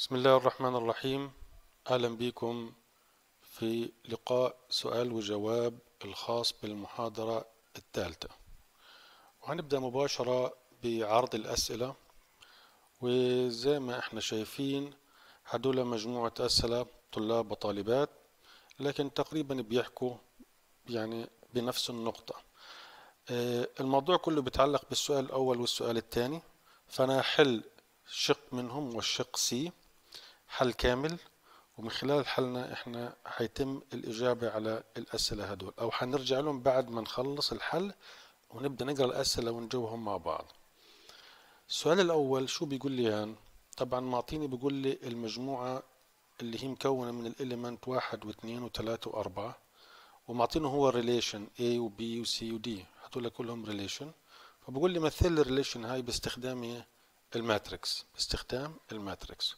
بسم الله الرحمن الرحيم أهلا بكم في لقاء سؤال وجواب الخاص بالمحاضرة الثالثة وهنبدأ مباشرة بعرض الأسئلة وزي ما احنا شايفين هدول مجموعة أسئلة طلاب وطالبات لكن تقريبا بيحكوا يعني بنفس النقطة آه، الموضوع كله بيتعلق بالسؤال الأول والسؤال الثاني فأنا هحل شق منهم والشق سي حل كامل ومن خلال حلنا احنا حيتم الإجابة على الأسئلة هدول أو حنرجع لهم بعد ما نخلص الحل ونبدأ نقرأ الأسئلة ونجاوبهم مع بعض السؤال الأول شو بيقول لي هان طبعا معطيني بيقول لي المجموعة اللي هي مكونة من الإليمنت واحد واثنين وثلاثة وأربعة ومعطينه هو ريليشن A و B و C و D هدول كلهم ريليشن فبقول لي مثل الريليشن هاي باستخدام إيه؟ الماتريكس باستخدام الماتريكس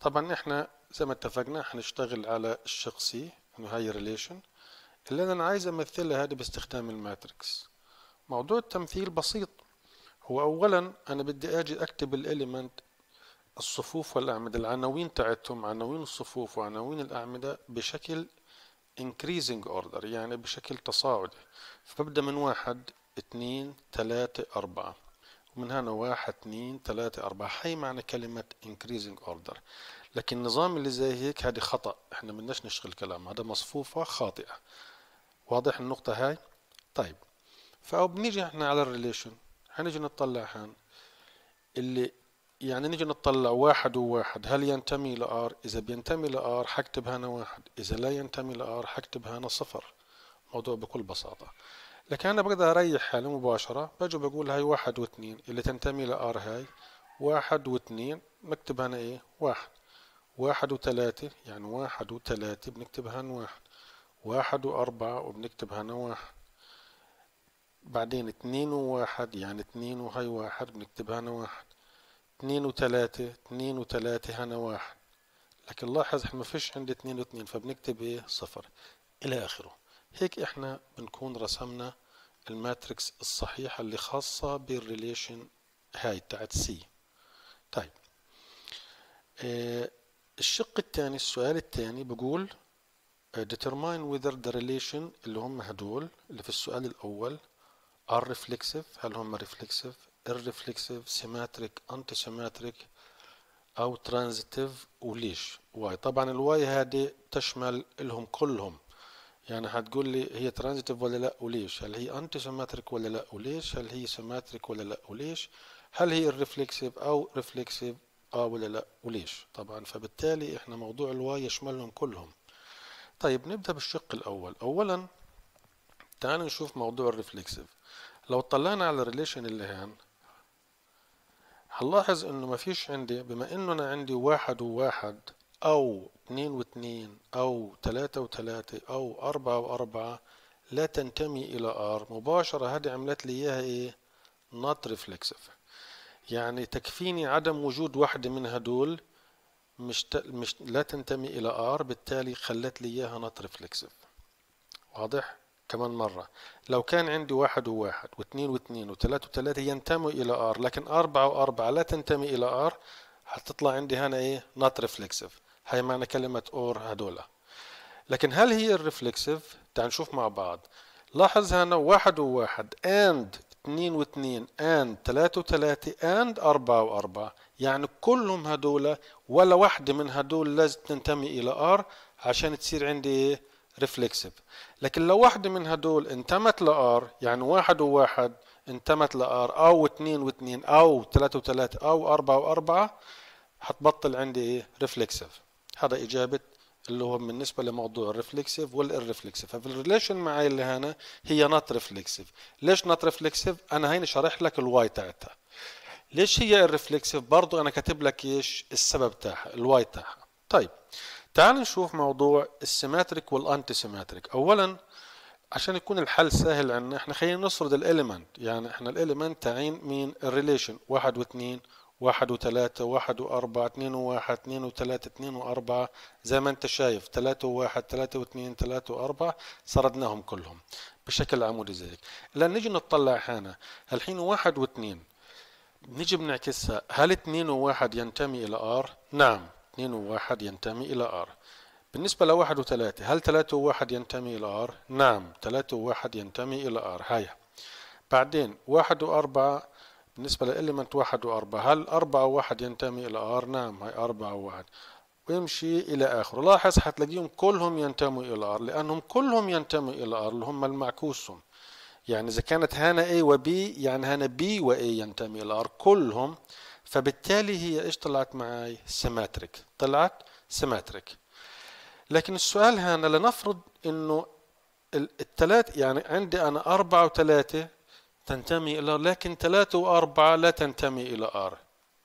طبعا احنا زي ما اتفقنا هنشتغل على الشخصي انه هاي ريليشن اللي انا عايز امثلها هذه باستخدام الماتريكس موضوع التمثيل بسيط هو اولا انا بدي اجي اكتب الاليمنت الصفوف والاعمده العناوين تاعتهم عناوين الصفوف وعناوين الاعمده بشكل increasing order يعني بشكل تصاعدي فببدا من واحد اثنين ثلاثة أربعة ومن هنا واحد اثنين ثلاثة أربعة هي معنى كلمة increasing order لكن النظام اللي زي هيك هذه خطأ احنا بدناش نشغل كلام هذا مصفوفة خاطئة واضح النقطة هاي طيب فأو بنيجي احنا على الريليشن حنيجي نطلع هان اللي يعني نيجي نطلع واحد وواحد هل ينتمي لآر إذا بينتمي لآر حكتب هنا واحد إذا لا ينتمي لآر حكتب هنا صفر موضوع بكل بساطة لكن أنا بقدر أريح حالي مباشرة باجي بقول هاي واحد واثنين اللي تنتمي لآر هاي واحد واثنين نكتب هنا إيه واحد واحد وتلاتة يعني واحد وتلاتة بنكتبها واحد واحد وأربعة وبنكتبها واحد بعدين اتنين وواحد يعني اتنين وهي واحد بنكتبها هنا واحد اتنين وتلاتة اتنين وتلاتة هنا واحد لكن لاحظ ما فيش عندي اتنين واثنين فبنكتب ايه صفر الى اخره هيك احنا بنكون رسمنا الماتريكس الصحيحة اللي خاصة بالريليشن هاي تاعت سي طيب اه الشق الثاني السؤال الثاني بقول uh, determine whether the relation اللي هم هدول اللي في السؤال الأول are reflexive هل هم reflexive irreflexive symmetric antisymmetric أو transitive وليش واي طبعا الواي هذه تشمل لهم كلهم يعني هتقول لي هي transitive ولا لا وليش هل هي انتي سيماتريك ولا لا وليش هل هي سيماتريك ولا لا وليش هل هي irreflexive او reflexive اه ولا لا وليش طبعا فبالتالي احنا موضوع الواي يشملهم كلهم طيب نبدأ بالشق الأول أولا تعالوا نشوف موضوع الريفلكسيف لو طلعنا على الريليشن اللي هان هنلاحظ انه ما فيش عندي بما انه انا عندي واحد وواحد او اتنين واتنين او تلاتة وتلاتة او اربعة واربعة لا تنتمي الى ار مباشرة هذه عملت لي اياها ايه not reflexive يعني تكفيني عدم وجود وحدة من هدول مش, ت... مش لا تنتمي إلى R بالتالي خلت لي إياها نوت ريفلكسيف واضح؟ كمان مرة لو كان عندي واحد وواحد واثنين واثنين وثلاثة وثلاثة ينتموا إلى R لكن أربعة وأربعة لا تنتمي إلى R حتطلع عندي هنا إيه؟ نوت ريفلكسيف هاي معنى كلمة أور هدول لكن هل هي الريفلكسيف؟ تعال نشوف مع بعض لاحظ هنا واحد وواحد and 2 و2 اند 3 و3 اند 4 و4 يعني كلهم هدول ولا واحدة من هدول لازم تنتمي إلى ار عشان تصير عندي ريفلكسيف لكن لو واحدة من هدول انتمت ل يعني واحد وواحد انتمت ل أو 2 و2 أو 3 و3 أو 4 و4 هتبطل عندي ريفلكسيف هذا إجابة اللي هو بالنسبة لموضوع الرفلكسيف والإرريفلكسيف ففي الريليشن معي اللي هنا هي نوت رفلكسيف ليش نوت رفلكسيف أنا هيني شارح لك الواي تاعتها ليش هي الرفلكسيف برضو أنا كاتب لك إيش السبب تاعها الواي تاعها طيب تعال نشوف موضوع السيماتريك والانتي سيماتريك اولا عشان يكون الحل سهل عنا احنا خلينا نسرد الاليمنت يعني احنا الاليمنت تاعين مين الريليشن واحد واثنين واحد وثلاثة واحد وأربعة اثنين وواحد اثنين وثلاثة اثنين وأربعة زي ما أنت شايف ثلاثة وواحد ثلاثة واثنين ثلاثة وأربعة سردناهم كلهم بشكل عمودي زي هيك لأن نيجي نطلع هنا الحين واحد واثنين نيجي بنعكسها هل اثنين وواحد ينتمي إلى آر؟ نعم اثنين وواحد ينتمي إلى آر بالنسبة لواحد وثلاثة هل ثلاثة وواحد ينتمي إلى آر؟ نعم ثلاثة وواحد ينتمي إلى آر هيا بعدين واحد وأربعة بالنسبة لإليمنت واحد وأربعة هل أربعة وواحد ينتمي إلى آر؟ نعم هي أربعة وواحد ويمشي إلى آخره لاحظ حتلاقيهم كلهم ينتموا إلى آر لأنهم كلهم ينتموا إلى آر اللي هم المعكوسهم يعني إذا كانت هنا A و B يعني هنا B و A ينتمي إلى R كلهم فبالتالي هي إيش طلعت معاي سيماتريك طلعت سيماتريك لكن السؤال هنا لنفرض إنه الثلاث يعني عندي أنا أربعة وثلاثة تنتمي إلى لكن ثلاثة وأربعة لا تنتمي إلى R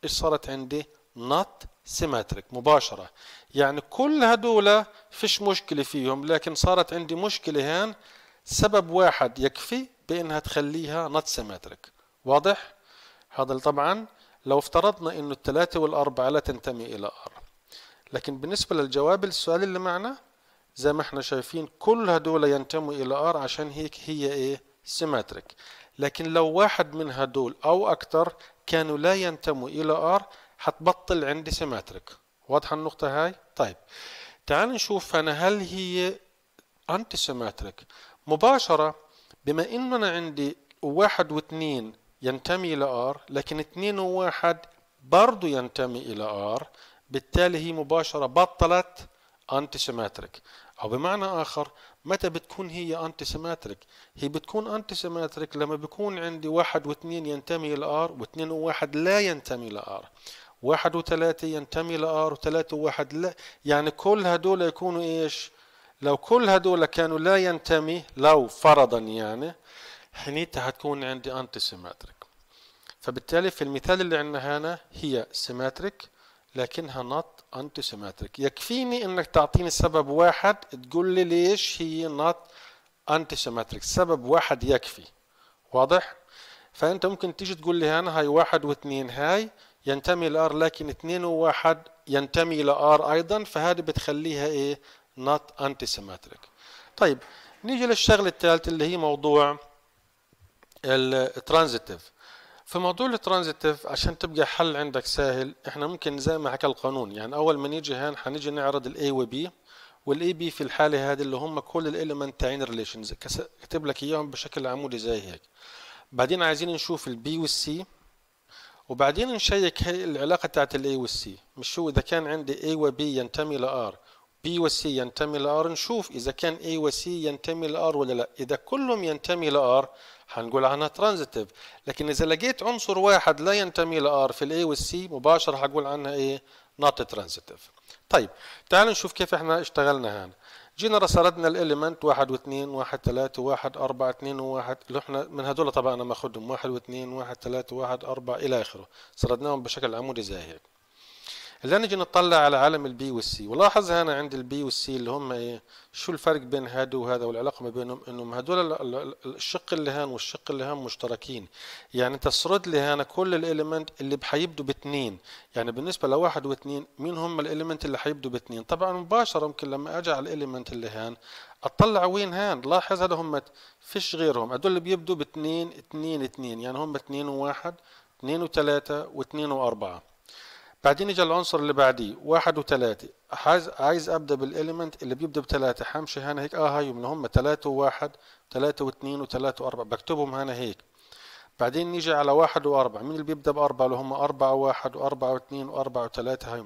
إيش صارت عندي not symmetric مباشرة يعني كل هدول فيش مشكلة فيهم لكن صارت عندي مشكلة هان سبب واحد يكفي بانها تخليها not symmetric واضح هذا طبعا لو افترضنا انه الثلاثة والاربعة لا تنتمي الى R لكن بالنسبة للجواب السؤال اللي معنا زي ما احنا شايفين كل هدول ينتموا الى R عشان هيك هي ايه symmetric لكن لو واحد من هدول أو أكثر كانوا لا ينتموا إلى ار حتبطل عندي سيماتريك واضحة النقطة هاي؟ طيب تعال نشوف أنا هل هي أنتي سيماتريك مباشرة بما إنه أنا عندي واحد واثنين ينتمي إلى ار لكن اثنين وواحد برضو ينتمي إلى ار بالتالي هي مباشرة بطلت أنتي سيماتريك أو بمعنى آخر متى بتكون هي انتي سيمتريك هي بتكون انتي سيمتريك لما بيكون عندي واحد واثنين ينتمي لار واثنين وواحد لا ينتمي لار واحد وثلاثة ينتمي لآر وثلاثة وواحد لا يعني كل هدول يكونوا إيش لو كل هدول كانوا لا ينتمي لو فرضا يعني حنيتها هتكون عندي أنتي سيمتريك. فبالتالي في المثال اللي عندنا هنا هي سيمتريك لكنها نوت انتي سيمتريك يكفيني انك تعطيني سبب واحد تقول لي ليش هي نوت انتي سيمتريك سبب واحد يكفي واضح فانت ممكن تيجي تقول لي هنا هاي واحد واثنين هاي ينتمي لار لكن اثنين وواحد ينتمي لار ايضا فهذه بتخليها ايه نوت انتي سيمتريك طيب نيجي للشغله الثالثه اللي هي موضوع الترانزيتيف في موضوع الترانزيتيف عشان تبقى حل عندك سهل احنا ممكن زي ما حكى القانون يعني اول ما نيجي هان حنيجي نعرض الاي وبي والاي بي في الحاله هذه اللي هم كل الاليمنت تاعين ريليشنز كاتب لك اياهم بشكل عمودي زي هيك بعدين عايزين نشوف البي والسي وبعدين نشيك هي العلاقه تاعت الاي والسي مش هو اذا كان عندي اي وبي ينتمي لار بي وسي ينتمي لار نشوف اذا كان اي وسي ينتمي لار ولا لا اذا كلهم ينتمي لار هنقول عنها ترانزيتيف لكن اذا لقيت عنصر واحد لا ينتمي لار في الاي والسي مباشره هقول عنها ايه نوت ترانزيتيف طيب تعالوا نشوف كيف احنا اشتغلنا هنا جينا رصدنا الاليمنت واحد واثنين واحد ثلاثة واحد أربعة اثنين واحد اللي احنا من هذول طبعا انا ماخدهم واحد واثنين واحد ثلاثة واحد أربعة إلى آخره سردناهم بشكل عمودي زي هيك هلا نجي نطلع على عالم البي والسي ولاحظ هنا عند البي والسي اللي هم ايه شو الفرق بين هادو وهذا والعلاقه ما بينهم انهم هدول الشق اللي هان والشق اللي هان مشتركين يعني تسرد لي هنا كل الاليمنت اللي حيبدوا باثنين يعني بالنسبه لواحد واثنين مين هم الاليمنت اللي حيبدوا باثنين طبعا مباشره ممكن لما اجي على الاليمنت اللي هان اطلع وين هان لاحظ هذا هم فيش غيرهم هدول اللي بيبدوا باثنين اثنين اثنين يعني هم اثنين وواحد اثنين وثلاثه واثنين واربعه بعدين يجي العنصر اللي بعديه واحد وثلاثة عايز عايز ابدا بالاليمنت اللي بيبدا بثلاثة حمشي هنا هيك اه هاي من هم ثلاثة وواحد ثلاثة واثنين وثلاثة واربعة بكتبهم هنا هيك بعدين نيجي على واحد واربعة مين اللي بيبدا باربعة اللي هم أربعة وواحد وأربعة واثنين وأربعة وثلاثة هاي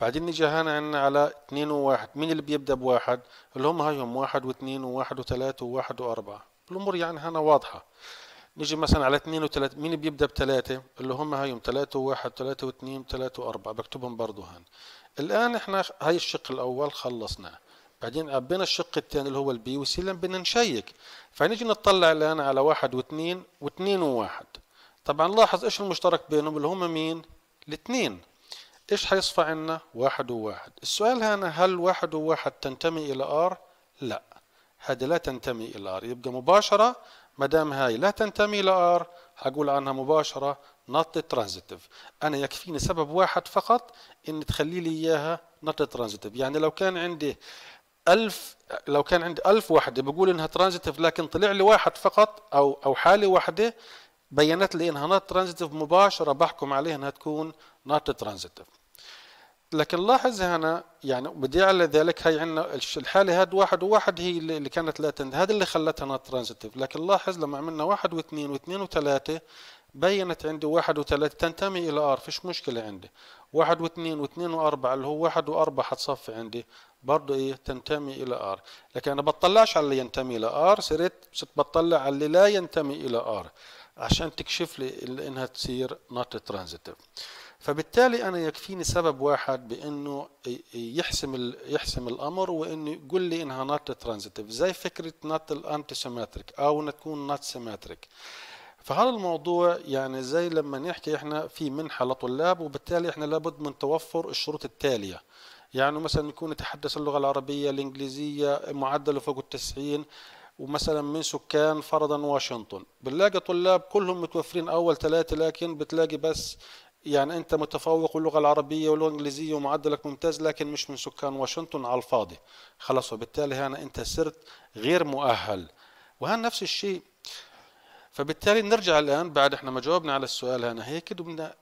بعدين نيجي هنا عنا على اثنين وواحد مين اللي بيبدا بواحد اللي هم هم واحد واثنين وواحد وثلاثة وواحد وأربعة الأمور يعني هنا واضحة نيجي مثلا على 2 و3 مين بيبدا ب3 اللي هم هيهم 3 و1 3 و2 3 و4 بكتبهم برضه هان الان احنا هاي الشق الاول خلصناه بعدين عبينا الشق الثاني اللي هو البي والسي لما بدنا نشيك فنيجي نطلع الان على 1 و2 و2 و1 طبعا لاحظ ايش المشترك بينهم اللي هم مين الاثنين ايش حيصفى عنا و1 السؤال هنا هل 1 و1 تنتمي الى ار لا هذه لا تنتمي الى ار يبقى مباشره ما دام هاي لا تنتمي لار حقول عنها مباشرة نوت ترانزيتيف أنا يكفيني سبب واحد فقط إن تخلي لي إياها نوت ترانزيتيف يعني لو كان عندي ألف لو كان عندي ألف وحدة بقول إنها ترانزيتيف لكن طلع لي واحد فقط أو أو حالة واحدة بينت لي إنها نوت ترانزيتيف مباشرة بحكم عليها إنها تكون نوت ترانزيتيف لكن لاحظ هنا يعني بدي على ذلك هي عندنا الحاله هاد واحد وواحد هي اللي كانت لا تند هذا اللي خلتها نوت ترانزيتيف لكن لاحظ لما عملنا واحد واثنين واثنين وثلاثه بينت عندي واحد وثلاثة تنتمي إلى آر فيش مشكلة عندي واحد واثنين واثنين وأربعة اللي هو واحد وأربعة حتصفي عندي برضه إيه تنتمي إلى آر لكن أنا بطلعش على اللي ينتمي إلى آر صرت بطلع على اللي لا ينتمي إلى آر عشان تكشف لي إنها تصير نوت ترانزيتيف فبالتالي انا يكفيني سبب واحد بانه يحسم يحسم الامر وانه يقول لي انها نوت ترانزيتيف زي فكره نوت الانتي سيمتريك او تكون نوت سيمتريك فهذا الموضوع يعني زي لما نحكي احنا في منحه لطلاب وبالتالي احنا لابد من توفر الشروط التاليه يعني مثلا يكون يتحدث اللغه العربيه الانجليزيه معدله فوق التسعين ومثلا من سكان فرضا واشنطن بنلاقي طلاب كلهم متوفرين اول ثلاثه لكن بتلاقي بس يعني انت متفوق واللغه العربيه واللغه الانجليزيه ومعدلك ممتاز لكن مش من سكان واشنطن على الفاضي خلاص وبالتالي هنا انت صرت غير مؤهل وهنا نفس الشيء فبالتالي نرجع الان بعد احنا ما جاوبنا على السؤال هنا هيك بدنا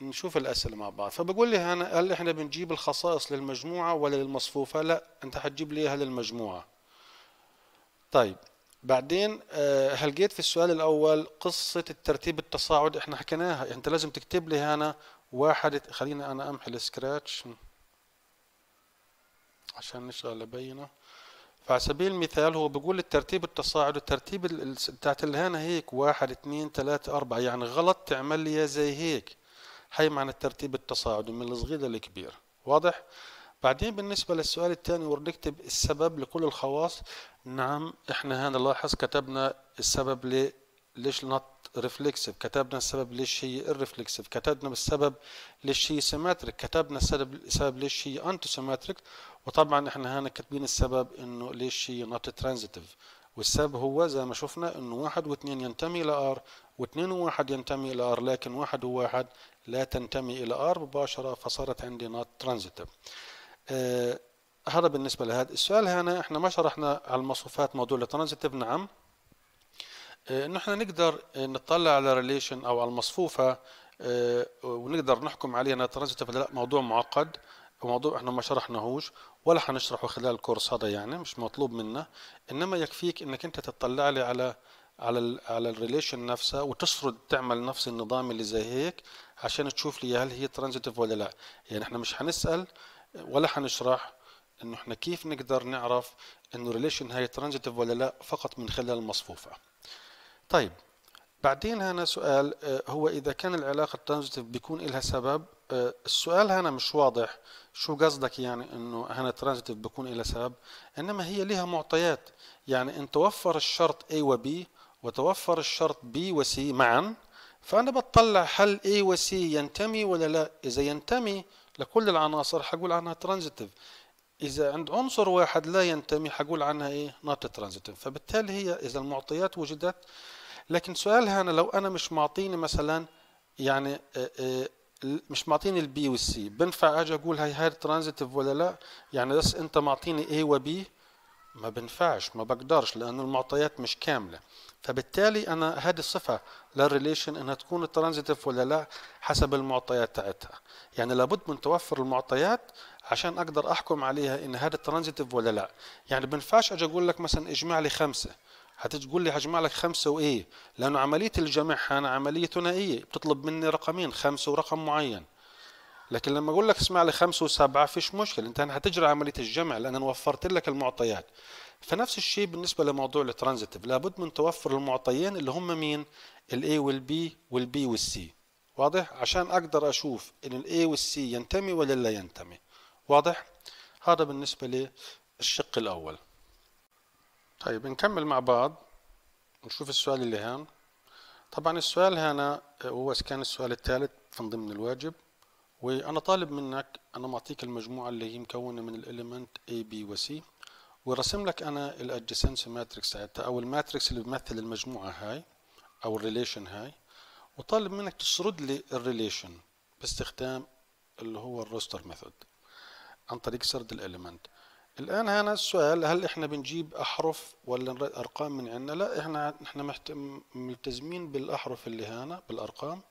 نشوف الاسئله مع بعض فبقول لي هنا هل احنا بنجيب الخصائص للمجموعه ولا للمصفوفه لا انت حتجيب لي اياها للمجموعه طيب بعدين آه، هلقيت في السؤال الاول قصه الترتيب التصاعد احنا حكيناها يعني انت لازم تكتب لي هنا واحد خلينا انا امحي السكراتش عشان نشغل بينه فعلى سبيل المثال هو بيقول الترتيب التصاعد الترتيب بتاعت اللي هنا هيك واحد اثنين ثلاثة أربعة يعني غلط تعمل لي زي هيك هي معنى الترتيب التصاعدي من الصغير للكبير واضح؟ بعدين بالنسبة للسؤال الثاني ونكتب السبب لكل الخواص نعم احنا هنا لاحظ كتبنا السبب ل ليش نوت ريفلكسيف كتبنا السبب ليش هي ريفلكسيف كتبنا السبب ليش هي سيماتريك كتبنا السبب السبب ليش هي انتو سيماتريك وطبعا احنا هنا كاتبين السبب انه ليش هي نوت ترانزيتيف والسبب هو زي ما شفنا انه واحد واثنين ينتمي الى ار واثنين وواحد ينتمي الى ار لكن واحد وواحد لا تنتمي الى ار مباشرة فصارت عندي نوت ترانزيتيف آه، هذا بالنسبة لهذا السؤال هنا احنا ما شرحنا على المصفوفات موضوع الترانزيتيف نعم آه، انه احنا نقدر نطلع على ريليشن او على المصفوفه آه، ونقدر نحكم عليها انها ترانزيتيف ولا لا موضوع معقد وموضوع احنا ما شرحناهوش ولا حنشرحه خلال الكورس هذا يعني مش مطلوب منا انما يكفيك انك انت تطلع لي على على الـ على الريليشن نفسها وتسرد تعمل نفس النظام اللي زي هيك عشان تشوف لي هل هي ترانزيتيف ولا لا يعني احنا مش هنسال ولا حنشرح انه احنا كيف نقدر نعرف انه ريليشن هاي ترانزيتيف ولا لا فقط من خلال المصفوفه طيب بعدين هنا سؤال آه، هو اذا كان العلاقه الترانزيتيف بيكون لها سبب آه، السؤال هنا مش واضح شو قصدك يعني انه هنا ترانزيتيف بيكون لها سبب انما هي لها معطيات يعني ان توفر الشرط A و B وتوفر الشرط B و C معا فانا بتطلع هل A و C ينتمي ولا لا اذا ينتمي لكل العناصر حقول عنها ترانزيتيف إذا عند عنصر واحد لا ينتمي حقول عنها إيه نوت ترانزيتيف فبالتالي هي إذا المعطيات وجدت لكن سؤالها أنا لو أنا مش معطيني مثلا يعني آه، آه، مش معطيني البي والسي بنفع اجي اقول هاي هاي ترانزيتيف ولا لا يعني بس انت معطيني ايه وبي ما بنفعش ما بقدرش لان المعطيات مش كامله فبالتالي انا هذه الصفه للريليشن انها تكون ترانزيتيف ولا لا حسب المعطيات تاعتها يعني لابد من توفر المعطيات عشان اقدر احكم عليها ان هذا ترانزيتيف ولا لا يعني بنفعش بينفعش اجي اقول لك مثلا اجمع لي خمسه هتقول لي هجمع لك خمسه وايه لانه عمليه الجمع هنا عمليه ثنائيه بتطلب مني رقمين خمسه ورقم معين لكن لما اقول لك اسمع لي خمسه وسبعه فيش مشكله انت هتجري عمليه الجمع لان انا وفرت لك المعطيات فنفس الشيء بالنسبه لموضوع الترانزيتيف لابد من توفر المعطيين اللي هم مين A والـ B والـ C واضح عشان اقدر اشوف ان A والـ C ينتمي ولا لا ينتمي واضح هذا بالنسبه للشق الاول طيب نكمل مع بعض نشوف السؤال اللي هان طبعا السؤال هنا هو كان السؤال الثالث من ضمن الواجب وانا طالب منك انا معطيك المجموعه اللي هي مكونه من الاليمنت A B و C ورسم لك انا الادجسنس ماتريكس او الماتريكس اللي بيمثل المجموعه هاي او الريليشن هاي وطالب منك تسرد لي الريليشن باستخدام اللي هو الروستر ميثود عن طريق سرد الاليمنت الان هنا السؤال هل احنا بنجيب احرف ولا ارقام من عندنا لا احنا احنا ملتزمين بالاحرف اللي هنا بالارقام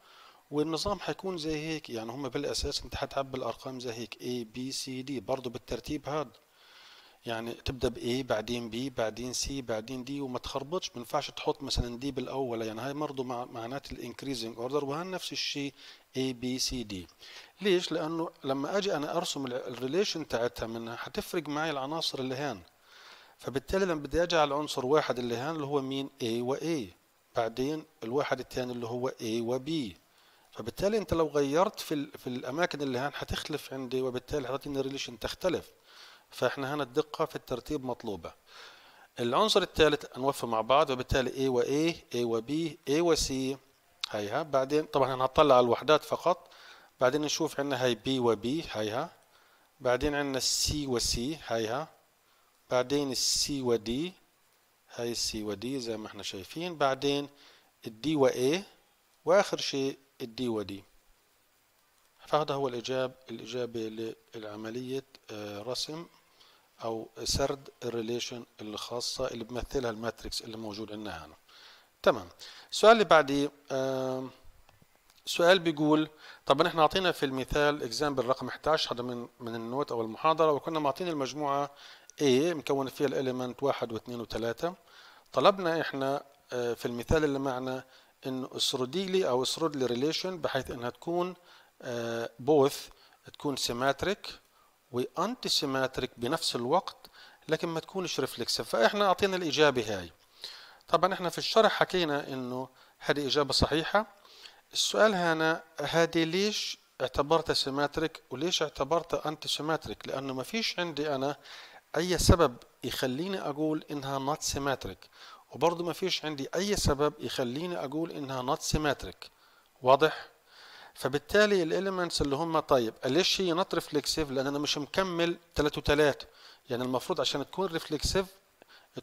والنظام حيكون زي هيك يعني هم بالاساس انت حتعبي الارقام زي هيك A B C D برضه بالترتيب هذا يعني تبدا A بعدين بي بعدين سي بعدين دي وما تخربطش ما ينفعش تحط مثلا دي بالاول يعني هاي برضه مع معنات الانكريزنج اوردر وهان نفس الشيء اي بي سي دي ليش لانه لما اجي انا ارسم الريليشن تاعتها منها هتفرق معي العناصر اللي هان فبالتالي لما بدي اجي على العنصر واحد اللي هان اللي هو مين اي واي بعدين الواحد الثاني اللي هو اي وبي فبالتالي انت لو غيرت في في الاماكن اللي هان هتختلف عندي وبالتالي حتعطيني الريليشن تختلف فاحنا هنا الدقة في الترتيب مطلوبة العنصر الثالث نوفر مع بعض وبالتالي A و A A و B A و C هيها بعدين طبعا احنا هنطلع على الوحدات فقط بعدين نشوف عندنا هاي B و B هيها بعدين عندنا C و C هيها بعدين C و D هاي C و D زي ما احنا شايفين بعدين الدي و A واخر شيء الدي و D فهذا هو الإجاب الإجابة لعملية آه، رسم او سرد الريليشن الخاصه اللي بمثلها الماتريكس اللي موجود عندنا هنا تمام السؤال اللي بعدي سؤال بيقول طبعا احنا اعطينا في المثال اكزامبل رقم 11 هذا من من النوت او المحاضره وكنا معطين المجموعه A مكون فيها الاليمنت 1 و2 و3 طلبنا احنا آه، في المثال اللي معنا انه اسردي لي او اسرد لي ريليشن بحيث انها تكون بوث آه، تكون سيماتريك وانتي سيماتريك بنفس الوقت لكن ما تكونش ريفلكسيف فاحنا اعطينا الاجابه هاي طبعا احنا في الشرح حكينا انه هذه اجابه صحيحه السؤال هنا هذه ليش اعتبرتها سيماتريك وليش اعتبرتها انتي سيماتريك لانه ما فيش عندي انا اي سبب يخليني اقول انها نوت سيماتريك وبرضه ما فيش عندي اي سبب يخليني اقول انها نوت سيماتريك واضح فبالتالي الاليمنتس اللي هم طيب ليش هي نوت ريفلكسيف لان انا مش مكمل 3 و3 يعني المفروض عشان تكون ريفلكسيف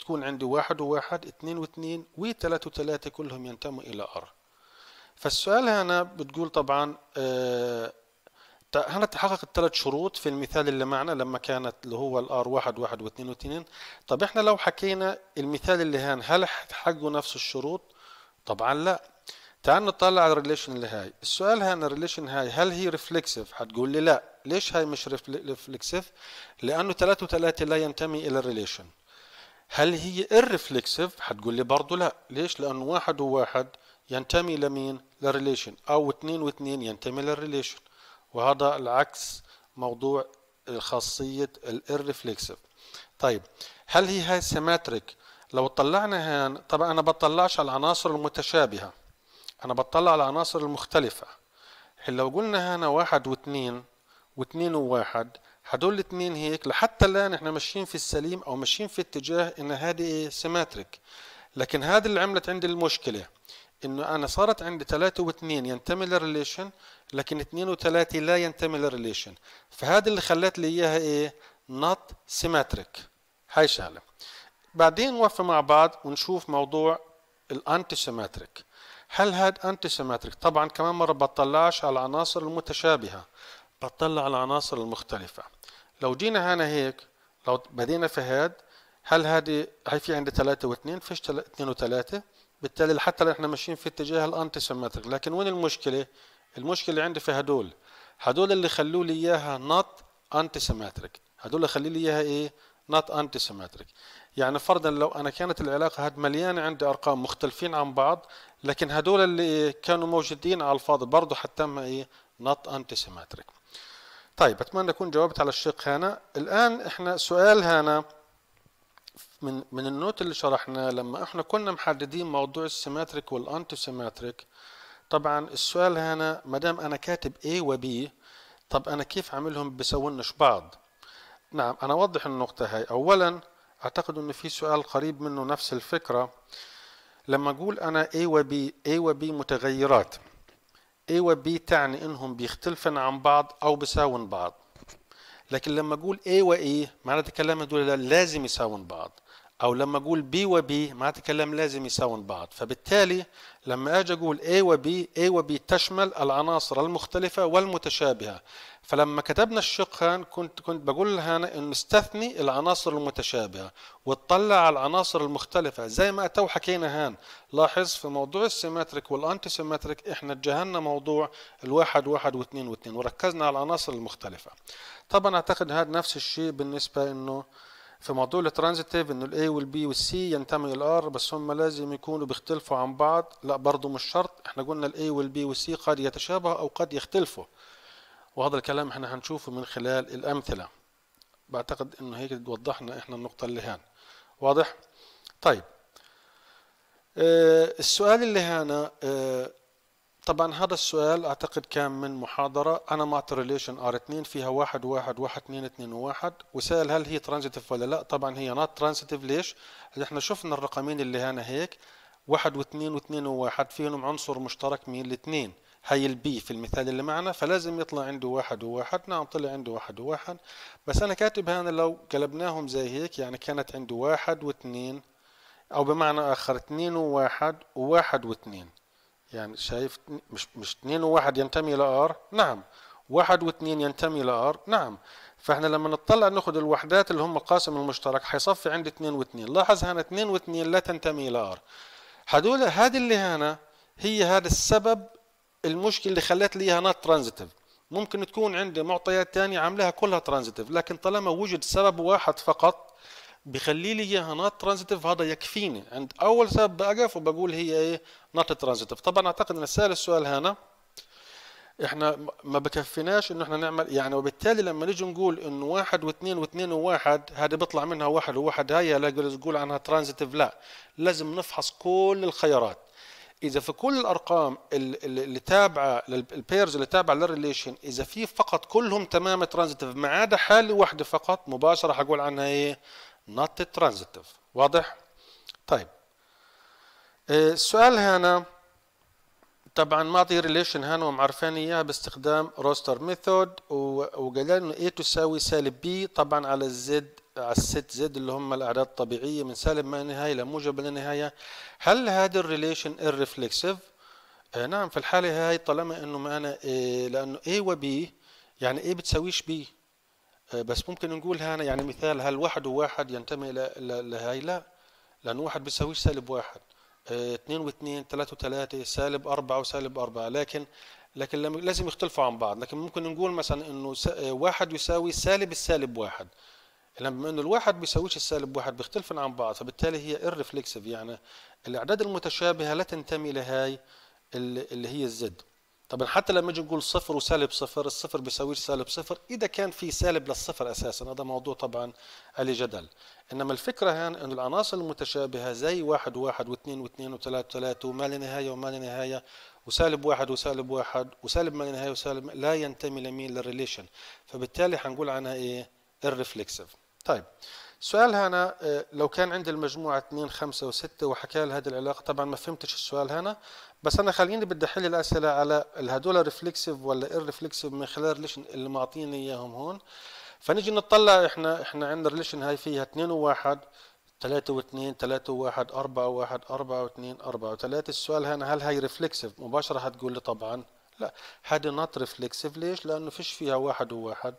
تكون عندي واحد وواحد اتنين واتنين وثلاثة وتلاتة كلهم ينتموا إلى أر فالسؤال هنا بتقول طبعا آه هنا تحقق الثلاث شروط في المثال اللي معنا لما كانت اللي هو الار واحد واحد واثنين واثنين طب احنا لو حكينا المثال اللي هان هل حققوا نفس الشروط؟ طبعا لا تعال نطلع على الريليشن اللي هاي السؤال هنا الريليشن هاي هل هي ريفلكسيف حتقول لي لا ليش هاي مش ريفلكسيف لانه 3 و3 لا ينتمي الى الريليشن هل هي الريفلكسيف حتقول لي برضه لا ليش لانه واحد وواحد ينتمي لمين للريليشن او و واثنين ينتمي للريليشن وهذا العكس موضوع خاصية الريفلكسيف طيب هل هي هاي سيماتريك لو طلعنا هان طبعا انا بطلعش على العناصر المتشابهه انا بطلع على العناصر المختلفة لو قلنا هنا واحد واثنين واثنين وواحد هدول الاثنين هيك لحتى الان احنا ماشيين في السليم او ماشيين في اتجاه ان هذه ايه سيماتريك لكن هذا اللي عملت عندي المشكله انه انا صارت عندي ثلاثة واثنين ينتمي للريليشن لكن اثنين وثلاثة لا ينتمي للريليشن فهذا اللي خلت لي اياها ايه نوت سيماتريك هاي شغله بعدين نوفي مع بعض ونشوف موضوع الانتي سيماتريك هل هاد انتي سيمتريك طبعا كمان مره بطلعش على العناصر المتشابهه بطلع على العناصر المختلفه لو جينا هنا هيك لو بدينا في هاد هل هذه هي في عندي 3 و2 فيش 2 و3 بالتالي حتى احنا ماشيين في اتجاه الانتي سيمتريك لكن وين المشكله المشكله عندي في هدول هدول اللي خلوا لي اياها نوت انتي سيمتريك هدول اللي خلي لي اياها ايه not anti-symmetric يعني فرضا لو انا كانت العلاقه هاد مليانه عندي ارقام مختلفين عن بعض لكن هدول اللي كانوا موجودين على الفاضي برضه ما ايه not anti-symmetric طيب اتمنى اكون جاوبت على الشق هنا الان احنا سؤال هنا من من النوت اللي شرحناه لما احنا كنا محددين موضوع السيمتريك والانتي سيمتريك طبعا السؤال هنا ما دام انا كاتب A و B طب انا كيف عاملهم بيسوونش بعض نعم أنا أوضح النقطة هاي أولا أعتقد أنه في سؤال قريب منه نفس الفكرة لما أقول أنا A و B A و B متغيرات A و B تعني أنهم بيختلفن عن بعض أو بيساون بعض لكن لما أقول A و E معناتها كلام هدول لازم يساون بعض أو لما أقول B و B معناتها كلام لازم يساون بعض فبالتالي لما أجي أقول A و B A و B تشمل العناصر المختلفة والمتشابهة فلما كتبنا الشق هان كنت كنت بقول لها أنا إنه استثني العناصر المتشابهة وتطلع على العناصر المختلفة زي ما تو حكينا هان لاحظ في موضوع السيمتريك والأنتي سيمتريك إحنا اتجهنا موضوع الواحد واحد واثنين واثنين وركزنا على العناصر المختلفة طبعا أعتقد هذا نفس الشيء بالنسبة إنه في موضوع الترانزيتيف انه الاي والبي والسي ينتمي للار بس هم لازم يكونوا بيختلفوا عن بعض لا برضه مش شرط احنا قلنا الاي والبي والسي قد يتشابهوا او قد يختلفوا وهذا الكلام احنا هنشوفه من خلال الأمثلة بعتقد انه هيك وضحنا احنا النقطة اللي هان واضح؟ طيب اه السؤال اللي هنا اه طبعا هذا السؤال اعتقد كان من محاضرة انا معطي ريليشن ار 2 فيها واحد واحد واحد 2 2 وواحد وسأل هل هي ترانزيتيف ولا لا طبعا هي نوت ترانزيتيف ليش؟ احنا شفنا الرقمين اللي هنا هيك واحد واثنين واثنين وواحد فيهم عنصر مشترك من الاثنين هاي البي في المثال اللي معنا فلازم يطلع عنده واحد وواحد نعم طلع عنده واحد وواحد بس أنا كاتب هنا لو قلبناهم زي هيك يعني كانت عنده واحد واثنين أو بمعنى آخر اثنين وواحد وواحد واثنين يعني شايف مش مش اثنين وواحد ينتمي لآر نعم واحد واثنين ينتمي لآر نعم فاحنا لما نطلع ناخذ الوحدات اللي هم قاسم المشترك حيصفي عندي اثنين واثنين لاحظ هنا اثنين واثنين لا تنتمي لآر هذول هذه اللي هنا هي هذا السبب المشكله اللي خلت لي اياها نوت ترانزيتيف ممكن تكون عندي معطيات ثانيه عاملاها كلها ترانزيتيف لكن طالما وجد سبب واحد فقط بخلي لي اياها نوت ترانزيتيف هذا يكفيني عند اول سبب بقف وبقول هي ايه نوت ترانزيتيف طبعا اعتقد ان سال السؤال هنا احنا ما بكفيناش انه احنا نعمل يعني وبالتالي لما نيجي نقول انه واحد واثنين واثنين وواحد هذه بيطلع منها واحد وواحد هاي لا نقول عنها ترانزيتيف لا لازم نفحص كل الخيارات اذا في كل الارقام اللي تابعه للبيرز اللي تابعه للريليشن اذا في فقط كلهم تمام ترانزيتيف ما عدا حاله واحده فقط مباشره هقول عنها ايه نوت ترانزيتيف واضح طيب آه، السؤال هنا طبعا معطي ريليشن هنا ومعرفين اياها باستخدام روستر ميثود وقال انه ايه تساوي سالب بي طبعا على الزد على الست زد اللي هم الاعداد الطبيعيه من سالب ما نهايه الى موجب نهايه هل هذا الريليشن الريفلكسيف آه نعم في الحاله هاي طالما انه معنا آه لانه A و B يعني A بتساويش B آه بس ممكن نقول هنا يعني مثال هل واحد وواحد ينتمي الى لهاي لا لانه واحد بتساويش سالب واحد آه اثنين واثنين ثلاثة وثلاثة سالب أربعة وسالب أربعة لكن لكن لازم يختلفوا عن بعض لكن ممكن نقول مثلا انه آه، واحد يساوي سالب السالب واحد لما بما انه الواحد بيساويش السالب واحد بيختلفن عن بعض فبالتالي هي irreflexive يعني الاعداد المتشابهه لا تنتمي لهاي اللي هي الزد طبعا حتى لما نجي نقول صفر وسالب صفر الصفر بيساويش سالب صفر اذا كان في سالب للصفر اساسا هذا موضوع طبعا عليه جدل انما الفكره هان انه العناصر المتشابهه زي واحد واحد واثنين واثنين وثلاث ثلاثة وما لا نهايه وما لا نهايه وسالب واحد وسالب واحد وسالب ما لا نهايه وسالب لا ينتمي لمين للريليشن فبالتالي حنقول عنها ايه؟ الريفلكسيف طيب سؤال هنا آه، لو كان عند المجموعة 2 5 و6 وحكى لي هذه العلاقة طبعا ما فهمتش السؤال هنا بس انا خليني بدي احل الاسئلة على هذول ريفلكسيف ولا إير ريفلكسيف من خلال ليش اللي معطيني اياهم هون فنجي نطلع احنا احنا عندنا ريليشن هاي فيها 2 و1 3 و2 3 و1 4 و1 4 و2 4 و3 السؤال هنا هل هي ريفلكسيف مباشرة هتقول لي طبعا لا هذه نوت ريفلكسيف ليش؟ لأنه فيش فيها واحد وواحد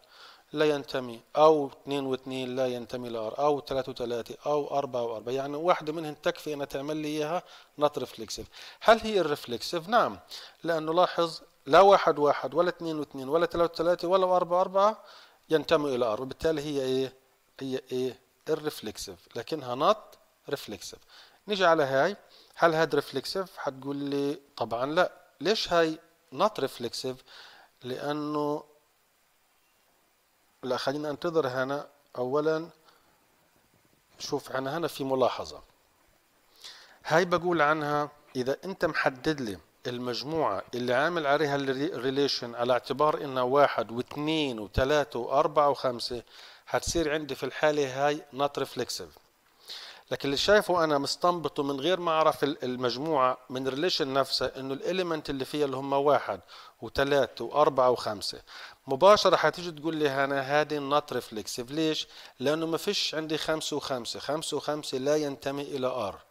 لا ينتمي أو 2 و2 لا ينتمي لآر أو 3 و3 أو 4 و4 يعني واحدة منهم تكفي أن تعمل لي إياها نوت ريفلكسيف هل هي الريفلكسيف؟ نعم لأنه لاحظ لا واحد واحد ولا اثنين واثنين ولا ثلاثة وثلاثة ولا أربعة أربعة ينتمي إلى أر وبالتالي هي إيه؟ هي إيه؟ الرفلكسيف لكنها نوت ريفلكسيف نيجي على هاي هل هاد ريفلكسيف؟ حتقول لي طبعا لا ليش هاي نوت ريفلكسيف؟ لأنه لا خلينا انتظر هنا اولا شوف انا هنا في ملاحظه هاي بقول عنها اذا انت محدد لي المجموعة اللي عامل عليها الريليشن على اعتبار انها واحد واثنين وثلاثة واربعة وخمسة هتصير عندي في الحالة هاي not reflexive لكن اللي شايفه انا مستنبطه من غير ما اعرف المجموعه من ريليشن نفسها انه الاليمنت اللي فيها اللي هم واحد وثلاثه واربعه وخمسه مباشره حتيجي تقول لي انا هذه نوت ريفلكسيف ليش؟ لانه ما فيش عندي خمسه وخمسه، خمسه وخمسه لا ينتمي الى ار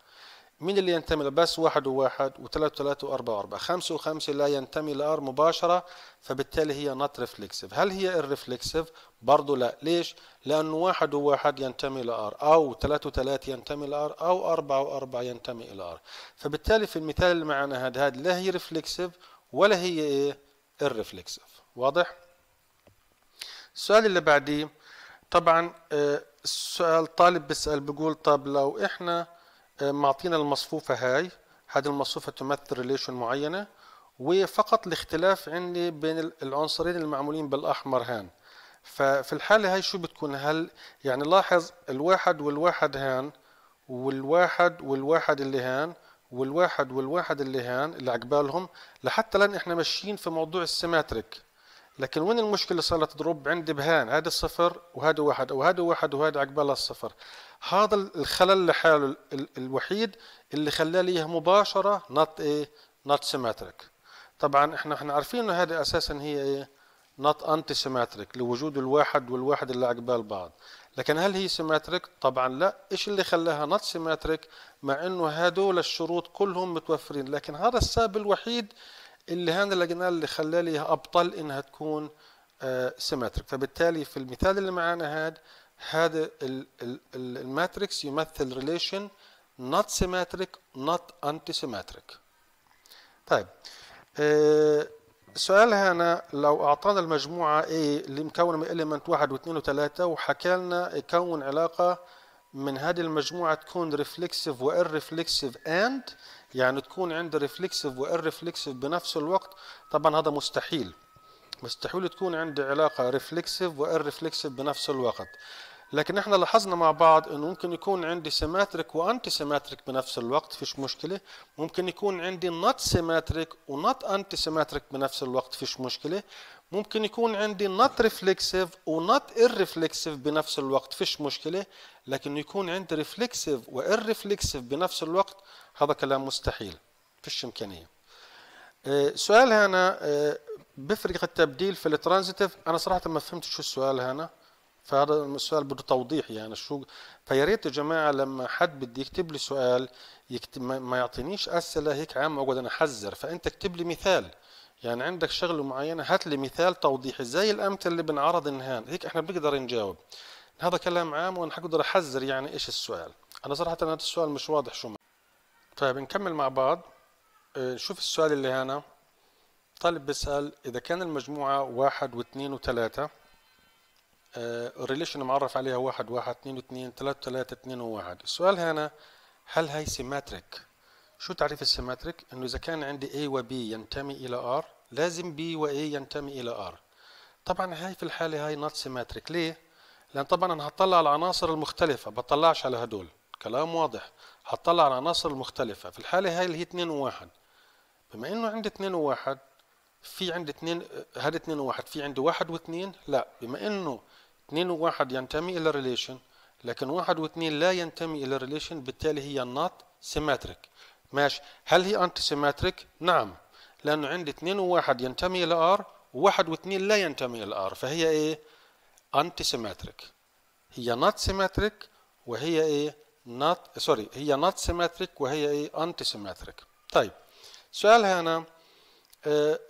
مين اللي ينتمي بس واحد وواحد وثلاثة وثلاثة وأربعة وأربعة خمسة وخمسة لا ينتمي لآر مباشرة فبالتالي هي نوت ريفلكسيف هل هي الريفلكسيف برضه لا ليش لأنه واحد وواحد ينتمي لآر أو ثلاثة وثلاثة ينتمي لآر أو أربعة وأربعة ينتمي إلى آر فبالتالي في المثال اللي معنا هذا هذا لا هي ريفلكسيف ولا هي إيه الريفلكسيف واضح السؤال اللي بعديه طبعا آه، السؤال طالب بيسأل بيقول طب لو إحنا آه، معطينا المصفوفة هاي هذه المصفوفة تمثل ريليشن معينة وفقط الاختلاف عندي بين العنصرين المعمولين بالأحمر هان ففي الحالة هاي شو بتكون هل يعني لاحظ الواحد والواحد هان والواحد والواحد اللي هان والواحد والواحد اللي هان اللي عقبالهم لحتى الآن احنا ماشيين في موضوع السيماتريك لكن وين المشكله صارت تضرب عندي بهان هذا الصفر وهذا واحد وهذا واحد وهذا عقبال الصفر هذا الخلل لحاله الوحيد اللي خلى لي مباشره نوت ايه نوت سيمتريك طبعا احنا احنا عارفين انه هذا اساسا هي ايه نوت انتي سيمتريك لوجود الواحد والواحد اللي عقبال بعض لكن هل هي سيمتريك طبعا لا ايش اللي خلاها نوت سيمتريك مع انه هذول الشروط كلهم متوفرين لكن هذا السبب الوحيد اللي هاندل الجنرال اللي خلى لي ابطل انها تكون سيمتريك آه، فبالتالي في المثال اللي معانا هاد هذا الماتريكس يمثل ريليشن not symmetric not سيمتريك طيب السؤال آه، هنا لو اعطانا المجموعه A اللي مكونه من و واحد واثنين وثلاثه وحكى لنا يكون علاقه من هذه المجموعه تكون ريفلكسيف وان ريفلكسيف اند يعني تكون عندي ريفلكسيف وإرريفلكسيف بنفس الوقت طبعا هذا مستحيل مستحيل تكون عندي علاقة ريفلكسيف وإرريفلكسيف بنفس الوقت لكن احنا لاحظنا مع بعض انه ممكن يكون عندي سيماتريك وانتي سيماتريك بنفس الوقت فيش مشكله ممكن يكون عندي نوت سيماتريك ونوت انتي سيماتريك بنفس الوقت فيش مشكله ممكن يكون عندي نوت ريفلكسيف ونوت ايرفلكسيف بنفس الوقت فيش مشكله لكن يكون عند ريفلكسيف وإرفلكسيف بنفس الوقت هذا كلام مستحيل فيش إمكانية آه، سؤال هنا آه، بفرق التبديل في الترانزيتيف أنا صراحة ما فهمت شو السؤال هنا فهذا السؤال بده توضيح يعني شو فيا ريت يا جماعه لما حد بده يكتب لي سؤال يكتب ما يعطينيش اسئله هيك عامه واقعد انا احذر فانت اكتب لي مثال يعني عندك شغله معينه هات لي مثال توضيحي زي الامثله اللي بنعرض النهان هيك احنا بنقدر نجاوب هذا كلام عام وانا حقدر احذر يعني ايش السؤال انا صراحه هذا السؤال مش واضح شو طيب نكمل مع بعض آه، شوف السؤال اللي هنا طالب بيسأل إذا كان المجموعة واحد واثنين وثلاثة آه، الريليشن معرف عليها واحد واحد اثنين واثنين ثلاثة ثلاثة اثنين وواحد السؤال هنا هل هي سيماتريك شو تعريف السيماتريك إنه إذا كان عندي A و B ينتمي إلى R لازم B و A ينتمي إلى R طبعا هاي في الحالة هاي نوت سيماتريك ليه لان طبعا انا هطلع على العناصر المختلفه بطلعش على هدول كلام واضح هطلع على العناصر المختلفه في الحاله هاي اللي هي 2 و1 بما انه عندي 2 و1 في عندي 2 هذا 2 و1 في عندي 1 و2 لا بما انه 2 و1 ينتمي الى ريليشن لكن 1 و2 لا ينتمي الى ريليشن بالتالي هي نوت سيمتريك ماشي هل هي انتي سيمتريك نعم لانه عندي 2 و1 ينتمي الى ار و1 و2 لا ينتمي الى ار فهي ايه انتي سيمتريك هي نوت سيمتريك وهي ايه نوت سوري هي نوت سيمتريك وهي ايه انتي سيمتريك طيب سؤال هنا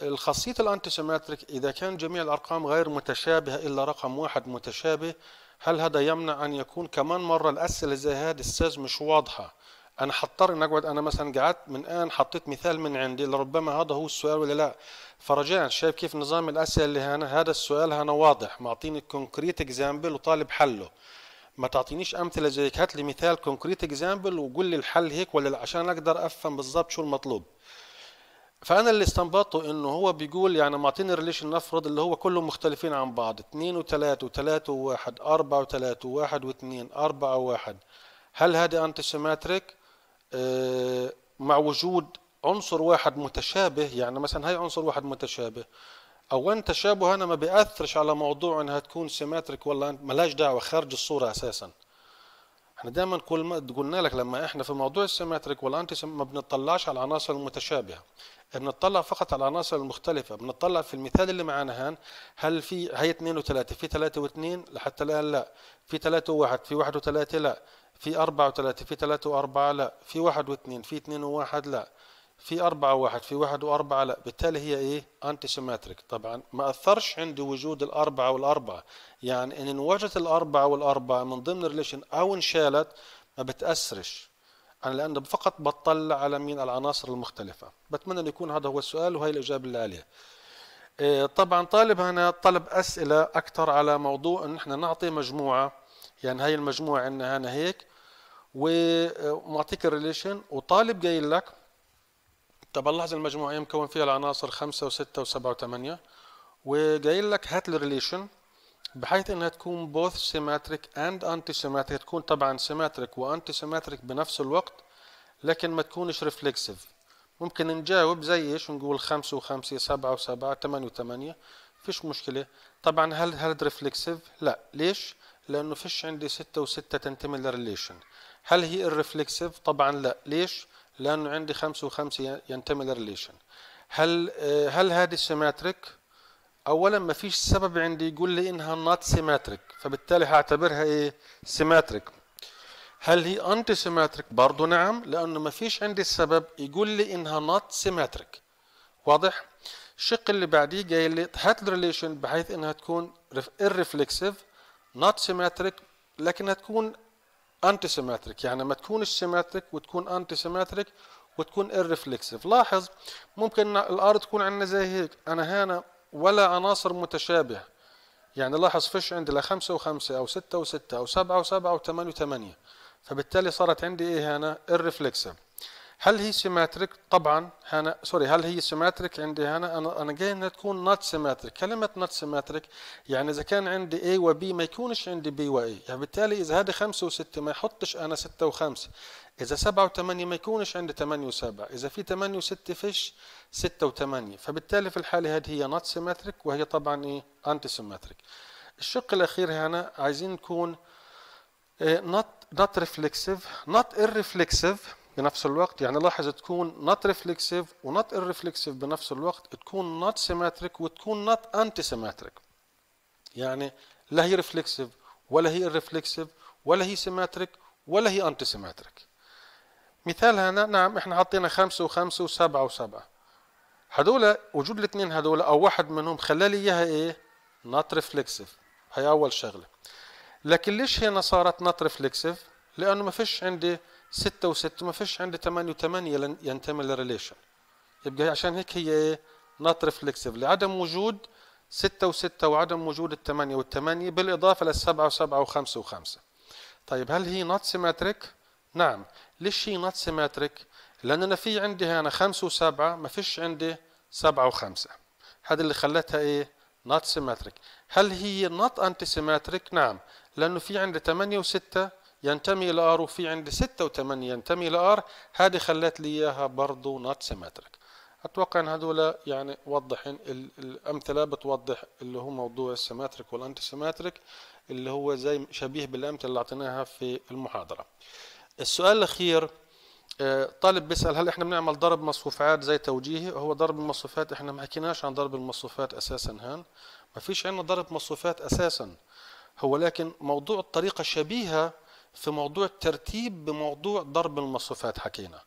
الخاصية الانتيسيمتريك إذا كان جميع الأرقام غير متشابهة إلا رقم واحد متشابه هل هذا يمنع أن يكون كمان مرة الأسئلة زي هذه السيز مش واضحة انا هضطر ان اقعد انا مثلا قعدت من الان حطيت مثال من عندي لربما هذا هو السؤال ولا لا فرجاء شايف كيف نظام الاسئله اللي هنا هذا السؤال هنا واضح معطيني كونكريت اكزامبل وطالب حله ما تعطينيش امثله زي هات لي مثال كونكريت اكزامبل وقول لي الحل هيك ولا لا عشان اقدر افهم بالضبط شو المطلوب فانا اللي استنبطته انه هو بيقول يعني معطيني ريليشن نفرض اللي هو كلهم مختلفين عن بعض 2 و3 و3 و1 4 و3 و1 و2 4 و1 هل هذه انتي سيمتريك؟ آه، مع وجود عنصر واحد متشابه يعني مثلا هاي عنصر واحد متشابه او ان تشابه انا ما بياثرش على موضوع انها تكون سيماتريك ولا ملاش دعوه خارج الصوره اساسا احنا دائما كل ما قلنا لك لما احنا في موضوع السيماتريك والانتي ما بنطلعش على العناصر المتشابهه بنطلع فقط على العناصر المختلفه بنطلع في المثال اللي معانا هان هل في هي 2 و3 في 3 و2 لحتى الان لا في 3 و1 في 1 و3 لا في أربعة وثلاثة في ثلاثة وأربعة لا في واحد واثنين في اثنين وواحد لا في أربعة وواحد في واحد وأربعة لا بالتالي هي إيه أنتي سيمتريك طبعا ما أثرش عندي وجود الأربعة والأربعة يعني إن انوجدت الأربعة والأربعة من ضمن الريليشن أو انشالت ما بتأثرش أنا لأن فقط بطلع على مين العناصر المختلفة بتمنى أن يكون هذا هو السؤال وهي الإجابة اللي عليه إيه، طبعا طالب هنا طلب أسئلة أكثر على موضوع أن نحن نعطي مجموعة يعني هاي المجموعه عندنا هنا هيك ومعطيك الريليشن وطالب قايل لك طب لاحظ المجموعه مكون فيها العناصر خمسة وستة وسبعة وثمانية وجاي وقايل لك هات الريليشن بحيث انها تكون بوث سيماتريك اند انتي سيماتريك تكون طبعا سيماتريك وانتي سيماتريك بنفس الوقت لكن ما تكونش ريفلكسيف ممكن نجاوب زي ايش نقول خمسة وخمسة سبعة وسبعة ثمانية وثمانية فيش مشكلة طبعا هل هل ريفلكسيف لا ليش لانه فيش عندي 6 و6 تنتمي للريليشن هل هي الرفلكسيف طبعا لا ليش لانه عندي 5 و5 ينتمي للريليشن هل آه، هل هذه سيماتريك اولا ما فيش سبب عندي يقول لي انها نوت سيماتريك فبالتالي هعتبرها ايه سيماتريك هل هي انتي سيماتريك برضه نعم لانه ما فيش عندي السبب يقول لي انها نوت سيماتريك واضح الشق اللي بعديه جاي لي هات الريليشن بحيث انها تكون ريفلكسيف نوت سيمتريك لكنها تكون انتي سيمتريك يعني ما تكونش سيمتريك وتكون انتي سيمتريك وتكون الريفلكسيف لاحظ ممكن الارض تكون عندنا زي هيك انا هنا ولا عناصر متشابه يعني لاحظ فيش عندي لا خمسة وخمسة أو ستة وستة أو سبعة وسبعة أو ثمانية وثمانية فبالتالي صارت عندي إيه هنا الريفلكسيف هل هي سيماتريك طبعا هنا سوري هل هي سيماتريك عندي هنا انا انا جاي انها تكون نوت سيماتريك كلمه نوت سيماتريك يعني اذا كان عندي A و B ما يكونش عندي B و A يعني بالتالي اذا هذه 5 و6 ما يحطش انا 6 و5 اذا 7 و8 ما يكونش عندي 8 و7 اذا في 8 و6 فيش 6 و8 فبالتالي في الحاله هذه هي نوت سيماتريك وهي طبعا ايه انتي سيماتريك الشق الاخير هنا عايزين نكون نوت نوت ريفلكسيف نوت irreflexive بنفس الوقت يعني لاحظ تكون not reflexive و not irreflexive بنفس الوقت تكون not symmetric وتكون not anti-symmetric يعني لا هي reflexive ولا هي irreflexive ولا هي symmetric ولا هي anti-symmetric مثال هنا نعم احنا حطينا خمسة وخمسة وسبعة وسبعة هذول وجود الاثنين هذول او واحد منهم خلالي اياها ايه not reflexive هي اول شغلة لكن ليش هنا صارت not reflexive لانه ما فيش عندي ستة وستة ما فيش عندي ثمانية وثمانية ينتمي للريليشن يبقى عشان هيك هي نوت إيه؟ ريفلكسيف لعدم وجود ستة وستة وعدم وجود الثمانية والثمانية بالإضافة للسبعة وسبعة وخمسة وخمسة طيب هل هي نوت سيماتريك؟ نعم ليش هي نوت سيماتريك؟ لأن أنا في عندي هنا خمسة وسبعة ما فيش عندي سبعة وخمسة هذا اللي خلتها إيه؟ نوت سيماتريك هل هي نوت أنتي سيماتريك؟ نعم لأنه في عندي ثمانية وستة ينتمي لار وفي عندي 6 و8 ينتمي لار هذه خلت لي اياها برضه نوت سيمتريك اتوقع ان هذول يعني وضحين الامثله بتوضح اللي هو موضوع السيمتريك والانتي سيمتريك اللي هو زي شبيه بالامثله اللي اعطيناها في المحاضره السؤال الاخير آه، طالب بيسال هل احنا بنعمل ضرب مصفوفات زي توجيهي هو ضرب المصفوفات احنا ما حكيناش عن ضرب المصفوفات اساسا هان ما فيش عندنا ضرب مصفوفات اساسا هو لكن موضوع الطريقه شبيهه في موضوع الترتيب بموضوع ضرب المصفوفات حكينا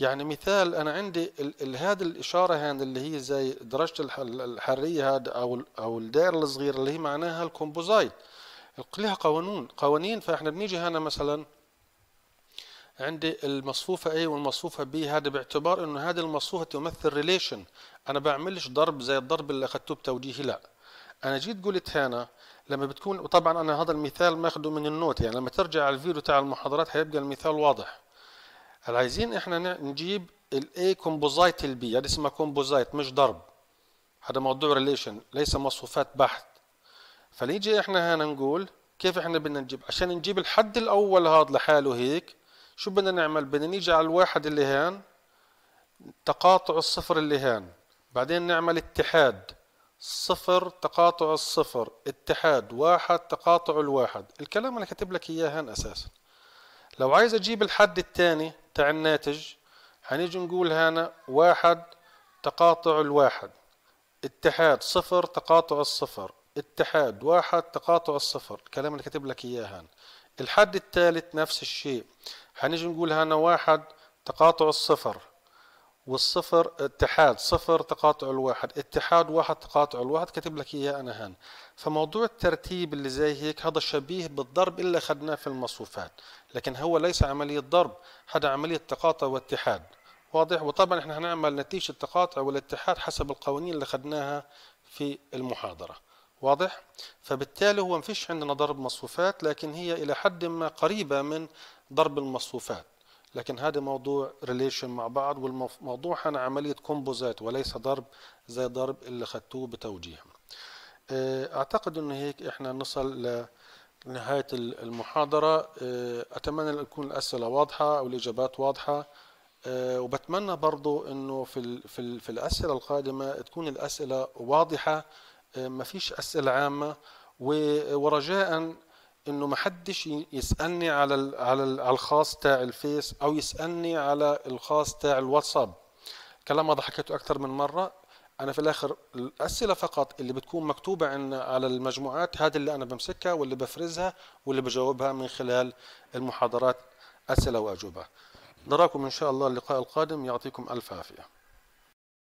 يعني مثال انا عندي هذه الاشاره هان اللي هي زي درجه الحريه هاد او او الدائره الصغيره اللي هي معناها الكومبوزايت لها قوانين قوانين فاحنا بنيجي هنا مثلا عندي المصفوفة A والمصفوفة B هذا باعتبار انه هذه المصفوفة تمثل ريليشن انا بعملش ضرب زي الضرب اللي اخذته بتوجيهي لا انا جيت قلت هنا لما بتكون وطبعا انا هذا المثال ماخده من النوت يعني لما ترجع على الفيديو تاع المحاضرات حيبقى المثال واضح عايزين احنا نجيب الاي كومبوزايت البي هذا اسمها كومبوزايت مش ضرب هذا موضوع ريليشن ليس مصفوفات بحت فنيجي احنا هنا نقول كيف احنا بدنا نجيب عشان نجيب الحد الاول هذا لحاله هيك شو بدنا نعمل بدنا نيجي على الواحد اللي هان تقاطع الصفر اللي هان بعدين نعمل اتحاد صفر تقاطع الصفر اتحاد واحد تقاطع الواحد الكلام اللي كاتب لك اياه هان اساسا لو عايز اجيب الحد الثاني تاع الناتج هنيجي نقول هنا واحد تقاطع الواحد اتحاد صفر تقاطع الصفر اتحاد واحد تقاطع الصفر الكلام اللي كاتب لك اياه هان الحد الثالث نفس الشيء هنيجي نقول هنا واحد تقاطع الصفر والصفر اتحاد صفر تقاطع الواحد اتحاد واحد تقاطع الواحد كاتب لك اياه انا هان فموضوع الترتيب اللي زي هيك هذا شبيه بالضرب اللي اخذناه في المصفوفات لكن هو ليس عمليه ضرب هذا عمليه تقاطع واتحاد واضح وطبعا احنا هنعمل نتيجه التقاطع والاتحاد حسب القوانين اللي اخذناها في المحاضره واضح فبالتالي هو ما فيش عندنا ضرب مصفوفات لكن هي الى حد ما قريبه من ضرب المصفوفات لكن هذا موضوع ريليشن مع بعض والموضوع هنا عملية كومبوزات وليس ضرب زي ضرب اللي خدتوه بتوجيه آه، أعتقد أن هيك إحنا نصل لنهاية المحاضرة آه، أتمنى أن تكون الأسئلة واضحة أو الإجابات واضحة آه، وبتمنى برضو أنه في, في, في الأسئلة القادمة تكون الأسئلة واضحة ما فيش أسئلة عامة ورجاء انه ما حدش يسالني على ال على, ال على الخاص تاع الفيس او يسالني على الخاص تاع الواتساب كلام هذا حكيته اكثر من مره انا في الاخر الاسئله فقط اللي بتكون مكتوبه عن على المجموعات هذه اللي انا بمسكها واللي بفرزها واللي بجاوبها من خلال المحاضرات اسئله واجوبه نراكم ان شاء الله اللقاء القادم يعطيكم الف عافيه